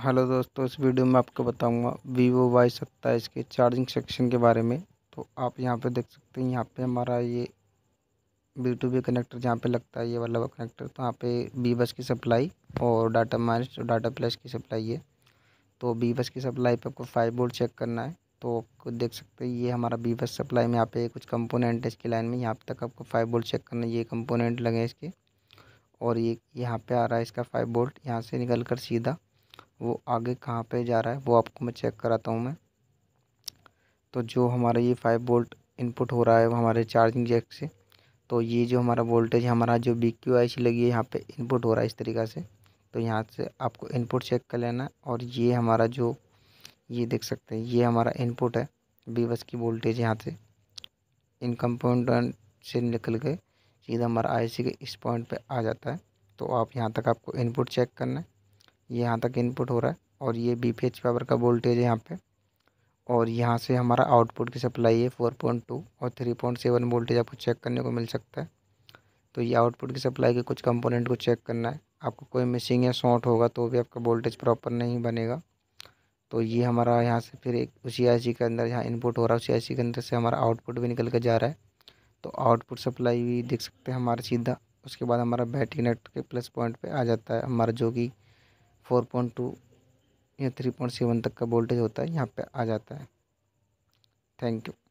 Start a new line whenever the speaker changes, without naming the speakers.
hello दोस्तों इस video में आपको बताऊंगा वीवो वाई सत्ताईस के चार्जिंग सेक्शन के बारे में तो आप यहां पे देख सकते हैं यहां पे हमारा ये बी टू बी कनेक्टर जहाँ पे लगता है ये वाला कनेक्टर तो यहाँ पे बी बस की सप्लाई और डाटा माइनस और डाटा प्लस की सप्लाई है तो बी बस की सप्लाई पे आपको फाइव बोर्ड चेक करना है तो आपको देख सकते हैं ये हमारा बी बस सप्लाई में यहाँ पे कुछ कंपोनेंट है इसकी लाइन में यहाँ तक आपको फाइव बोल्ट चेक करना है ये कंपोनेंट लगे इसके और ये यहाँ पे आ रहा है इसका फाइव बोल्ट यहाँ से निकल कर सीधा वो आगे कहाँ पे जा रहा है वो आपको मैं चेक कराता हूँ मैं तो जो हमारा ये फाइव वोल्ट इनपुट हो रहा है वो हमारे चार्जिंग जैक से तो ये जो हमारा वोल्टेज हमारा जो बी क्यू आई सी लगी है यहाँ पे इनपुट हो रहा है इस तरीका से तो यहाँ से आपको इनपुट चेक कर लेना और ये हमारा जो ये देख सकते हैं ये हमारा इनपुट है बी बस की वोल्टेज यहाँ से इन कंपोनेंट से निकल के सीधा हमारा आई सी के इस पॉइंट पर आ जाता है तो आप यहाँ तक आपको इनपुट चेक करना है यहाँ तक इनपुट हो रहा है और ये बी पी पावर का वोल्टेज है यहाँ पे और यहाँ से हमारा आउटपुट की सप्लाई है फोर पॉइंट टू और थ्री पॉइंट सेवन वोल्टेज आपको चेक करने को मिल सकता है तो ये आउटपुट की सप्लाई के कुछ कंपोनेंट को चेक करना है आपको कोई मिसिंग या शॉर्ट होगा तो भी आपका वोल्टेज प्रॉपर नहीं बनेगा तो ये हमारा यहाँ से फिर एक उसी आई के अंदर यहाँ इनपुट हो रहा है उसी आई के अंदर से हमारा आउटपुट भी निकल के जा रहा है तो आउटपुट सप्लाई भी देख सकते हैं हमारा सीधा उसके बाद हमारा बैटरी नेट के प्लस पॉइंट पे आ जाता है हमारा जो कि फोर पॉइंट टू या थ्री पॉइंट सेवन तक का वोल्टेज होता है यहाँ पे आ जाता है थैंक यू